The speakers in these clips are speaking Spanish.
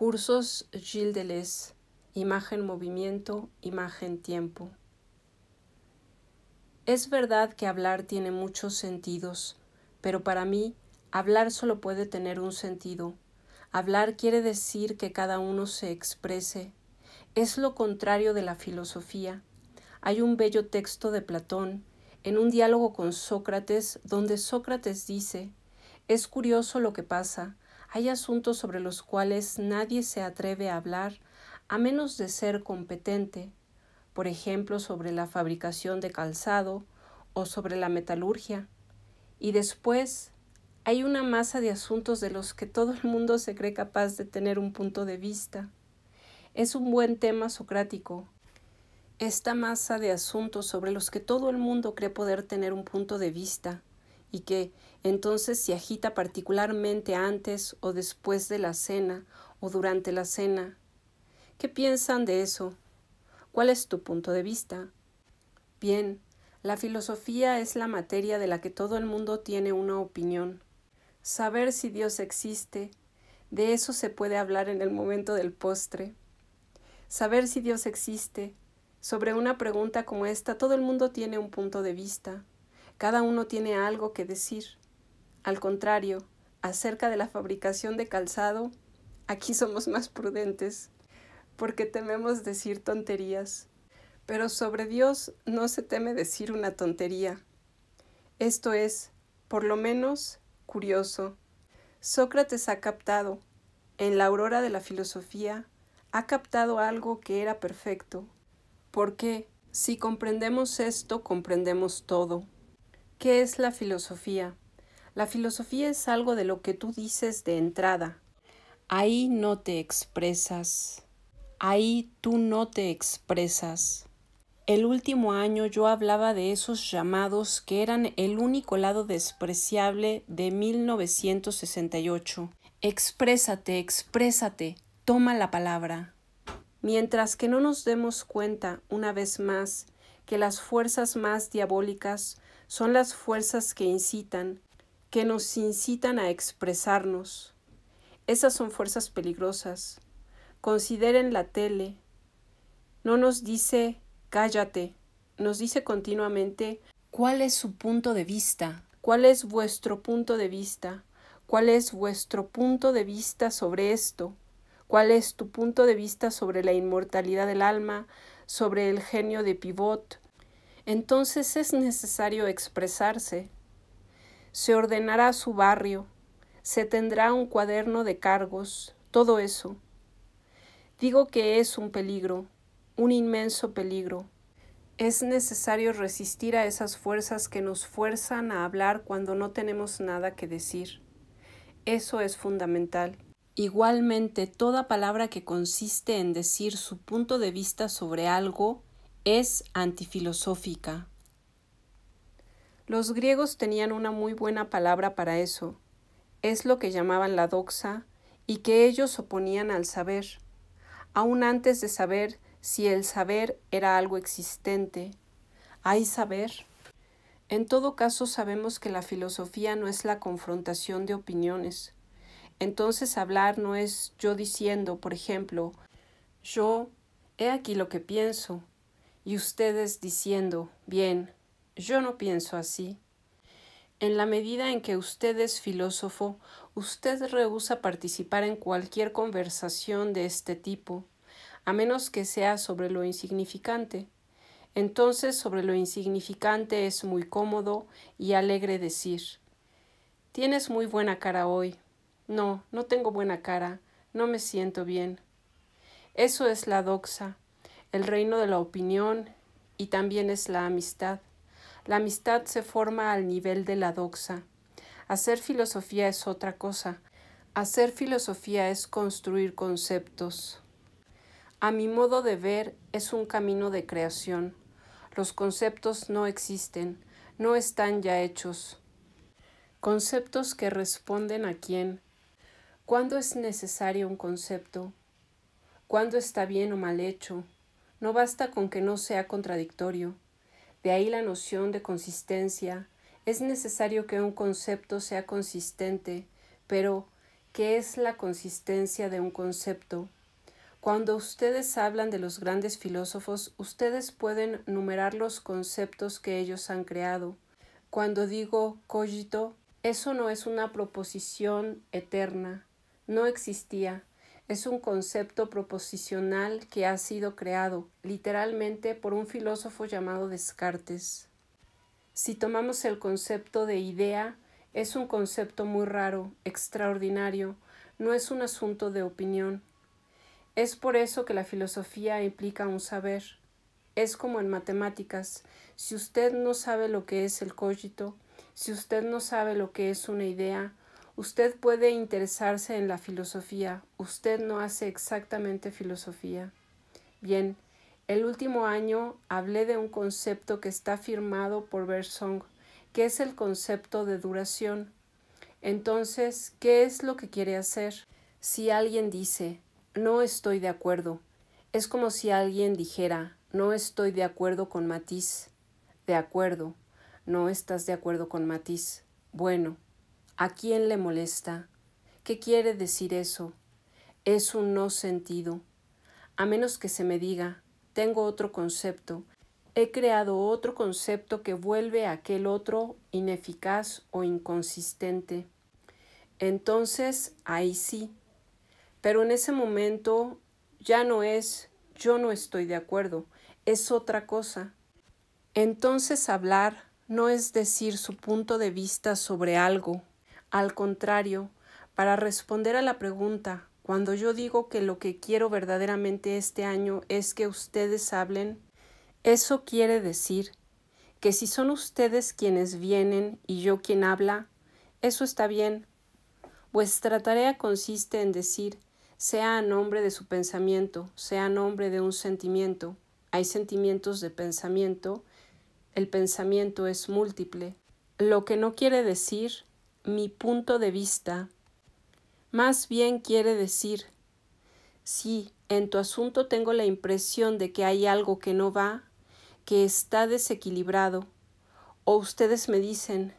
Cursos Gilles Imagen Movimiento, Imagen Tiempo. Es verdad que hablar tiene muchos sentidos, pero para mí hablar solo puede tener un sentido. Hablar quiere decir que cada uno se exprese. Es lo contrario de la filosofía. Hay un bello texto de Platón, en un diálogo con Sócrates, donde Sócrates dice, es curioso lo que pasa, hay asuntos sobre los cuales nadie se atreve a hablar a menos de ser competente, por ejemplo sobre la fabricación de calzado o sobre la metalurgia. Y después hay una masa de asuntos de los que todo el mundo se cree capaz de tener un punto de vista. Es un buen tema socrático. Esta masa de asuntos sobre los que todo el mundo cree poder tener un punto de vista y que entonces se agita particularmente antes o después de la cena o durante la cena. ¿Qué piensan de eso? ¿Cuál es tu punto de vista? Bien, la filosofía es la materia de la que todo el mundo tiene una opinión. Saber si Dios existe, de eso se puede hablar en el momento del postre. Saber si Dios existe, sobre una pregunta como esta todo el mundo tiene un punto de vista. Cada uno tiene algo que decir. Al contrario, acerca de la fabricación de calzado, aquí somos más prudentes, porque tememos decir tonterías. Pero sobre Dios no se teme decir una tontería. Esto es, por lo menos, curioso. Sócrates ha captado, en la aurora de la filosofía, ha captado algo que era perfecto. Porque, si comprendemos esto, comprendemos todo. ¿Qué es la filosofía? La filosofía es algo de lo que tú dices de entrada. Ahí no te expresas. Ahí tú no te expresas. El último año yo hablaba de esos llamados que eran el único lado despreciable de 1968. Exprésate, exprésate, toma la palabra. Mientras que no nos demos cuenta, una vez más, que las fuerzas más diabólicas son las fuerzas que incitan, que nos incitan a expresarnos. Esas son fuerzas peligrosas. Consideren la tele. No nos dice cállate, nos dice continuamente cuál es su punto de vista, cuál es vuestro punto de vista, cuál es vuestro punto de vista sobre esto, cuál es tu punto de vista sobre la inmortalidad del alma, sobre el genio de Pivot, entonces es necesario expresarse. Se ordenará su barrio, se tendrá un cuaderno de cargos, todo eso. Digo que es un peligro, un inmenso peligro. Es necesario resistir a esas fuerzas que nos fuerzan a hablar cuando no tenemos nada que decir. Eso es fundamental. Igualmente, toda palabra que consiste en decir su punto de vista sobre algo es antifilosófica. Los griegos tenían una muy buena palabra para eso. Es lo que llamaban la doxa y que ellos oponían al saber, aun antes de saber si el saber era algo existente. ¿Hay saber? En todo caso sabemos que la filosofía no es la confrontación de opiniones. Entonces hablar no es yo diciendo, por ejemplo, yo, he aquí lo que pienso, y ustedes diciendo, bien, yo no pienso así. En la medida en que usted es filósofo, usted rehúsa participar en cualquier conversación de este tipo, a menos que sea sobre lo insignificante. Entonces sobre lo insignificante es muy cómodo y alegre decir, tienes muy buena cara hoy. No, no tengo buena cara, no me siento bien. Eso es la doxa, el reino de la opinión y también es la amistad. La amistad se forma al nivel de la doxa. Hacer filosofía es otra cosa. Hacer filosofía es construir conceptos. A mi modo de ver, es un camino de creación. Los conceptos no existen, no están ya hechos. Conceptos que responden a quién. ¿Cuándo es necesario un concepto? ¿Cuándo está bien o mal hecho? No basta con que no sea contradictorio. De ahí la noción de consistencia. Es necesario que un concepto sea consistente, pero ¿qué es la consistencia de un concepto? Cuando ustedes hablan de los grandes filósofos, ustedes pueden numerar los conceptos que ellos han creado. Cuando digo cogito, eso no es una proposición eterna, no existía, es un concepto proposicional que ha sido creado literalmente por un filósofo llamado Descartes. Si tomamos el concepto de idea, es un concepto muy raro, extraordinario, no es un asunto de opinión. Es por eso que la filosofía implica un saber. Es como en matemáticas, si usted no sabe lo que es el cogito, si usted no sabe lo que es una idea, Usted puede interesarse en la filosofía, usted no hace exactamente filosofía. Bien, el último año hablé de un concepto que está firmado por Bersong, que es el concepto de duración. Entonces, ¿qué es lo que quiere hacer? Si alguien dice, no estoy de acuerdo, es como si alguien dijera, no estoy de acuerdo con Matiz. De acuerdo, no estás de acuerdo con Matiz. Bueno, ¿A quién le molesta? ¿Qué quiere decir eso? Es un no sentido. A menos que se me diga, tengo otro concepto, he creado otro concepto que vuelve a aquel otro ineficaz o inconsistente. Entonces, ahí sí. Pero en ese momento ya no es yo no estoy de acuerdo, es otra cosa. Entonces hablar no es decir su punto de vista sobre algo al contrario, para responder a la pregunta, cuando yo digo que lo que quiero verdaderamente este año es que ustedes hablen, eso quiere decir que si son ustedes quienes vienen y yo quien habla, eso está bien. Vuestra tarea consiste en decir, sea a nombre de su pensamiento, sea a nombre de un sentimiento. Hay sentimientos de pensamiento, el pensamiento es múltiple, lo que no quiere decir mi punto de vista. Más bien quiere decir, si en tu asunto tengo la impresión de que hay algo que no va, que está desequilibrado, o ustedes me dicen,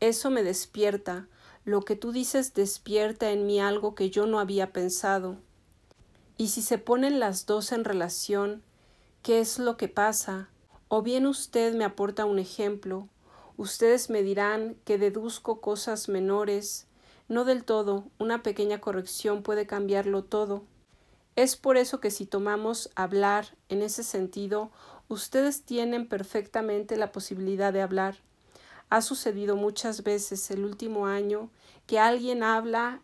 eso me despierta, lo que tú dices despierta en mí algo que yo no había pensado. Y si se ponen las dos en relación, ¿qué es lo que pasa? O bien usted me aporta un ejemplo, Ustedes me dirán que deduzco cosas menores. No del todo, una pequeña corrección puede cambiarlo todo. Es por eso que si tomamos hablar en ese sentido, ustedes tienen perfectamente la posibilidad de hablar. Ha sucedido muchas veces el último año que alguien habla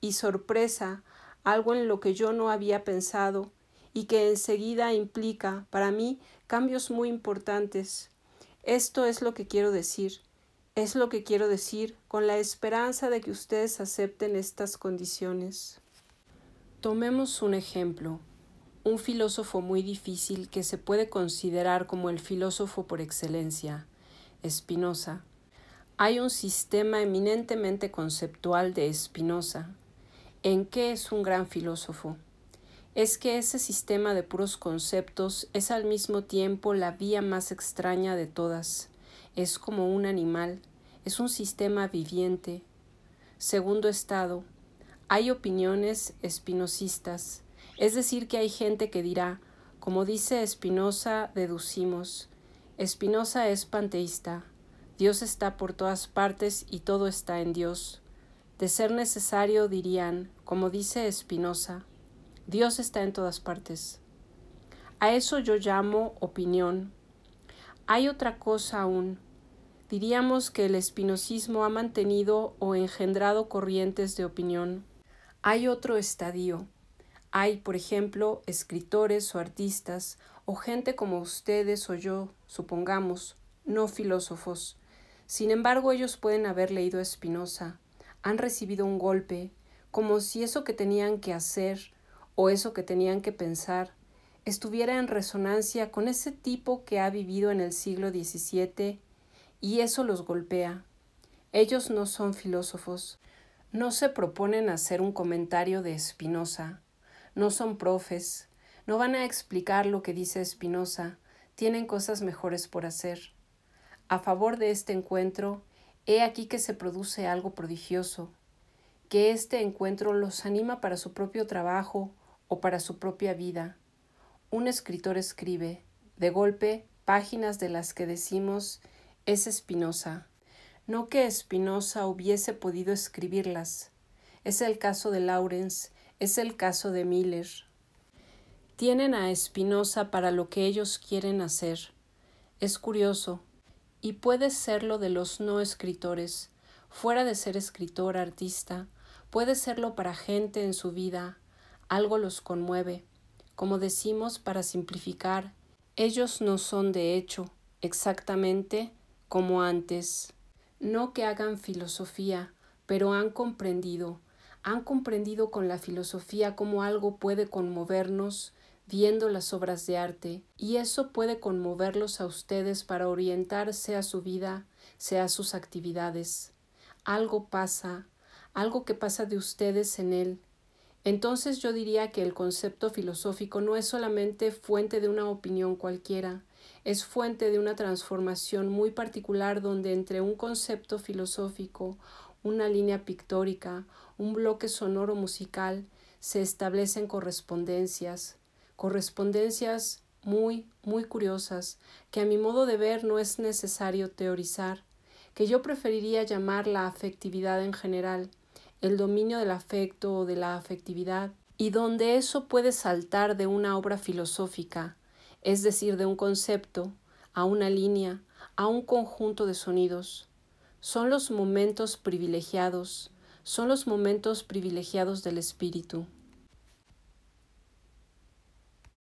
y sorpresa algo en lo que yo no había pensado y que enseguida implica para mí cambios muy importantes. Esto es lo que quiero decir. Es lo que quiero decir con la esperanza de que ustedes acepten estas condiciones. Tomemos un ejemplo. Un filósofo muy difícil que se puede considerar como el filósofo por excelencia, Spinoza. Hay un sistema eminentemente conceptual de Spinoza. ¿En qué es un gran filósofo? es que ese sistema de puros conceptos es al mismo tiempo la vía más extraña de todas. Es como un animal, es un sistema viviente. Segundo estado, hay opiniones espinocistas, es decir, que hay gente que dirá, como dice Espinosa, deducimos, Espinosa es panteísta, Dios está por todas partes y todo está en Dios. De ser necesario dirían, como dice Espinosa, Dios está en todas partes. A eso yo llamo opinión. Hay otra cosa aún. Diríamos que el espinocismo ha mantenido o engendrado corrientes de opinión. Hay otro estadio. Hay, por ejemplo, escritores o artistas, o gente como ustedes o yo, supongamos, no filósofos. Sin embargo, ellos pueden haber leído a Spinoza, han recibido un golpe, como si eso que tenían que hacer, o eso que tenían que pensar estuviera en resonancia con ese tipo que ha vivido en el siglo XVII y eso los golpea. Ellos no son filósofos, no se proponen hacer un comentario de Espinosa, no son profes, no van a explicar lo que dice Espinosa, tienen cosas mejores por hacer. A favor de este encuentro, he aquí que se produce algo prodigioso, que este encuentro los anima para su propio trabajo o para su propia vida. Un escritor escribe, de golpe, páginas de las que decimos es Espinosa. No que Espinosa hubiese podido escribirlas. Es el caso de Lawrence, es el caso de Miller. Tienen a Espinosa para lo que ellos quieren hacer. Es curioso, y puede serlo de los no escritores, fuera de ser escritor, artista, puede serlo para gente en su vida, algo los conmueve. Como decimos para simplificar, ellos no son de hecho exactamente como antes. No que hagan filosofía, pero han comprendido, han comprendido con la filosofía cómo algo puede conmovernos viendo las obras de arte, y eso puede conmoverlos a ustedes para orientarse a su vida, sea sus actividades. Algo pasa, algo que pasa de ustedes en él, entonces yo diría que el concepto filosófico no es solamente fuente de una opinión cualquiera, es fuente de una transformación muy particular donde entre un concepto filosófico, una línea pictórica, un bloque sonoro musical, se establecen correspondencias, correspondencias muy, muy curiosas, que a mi modo de ver no es necesario teorizar, que yo preferiría llamar la afectividad en general, el dominio del afecto o de la afectividad, y donde eso puede saltar de una obra filosófica, es decir, de un concepto, a una línea, a un conjunto de sonidos. Son los momentos privilegiados, son los momentos privilegiados del espíritu.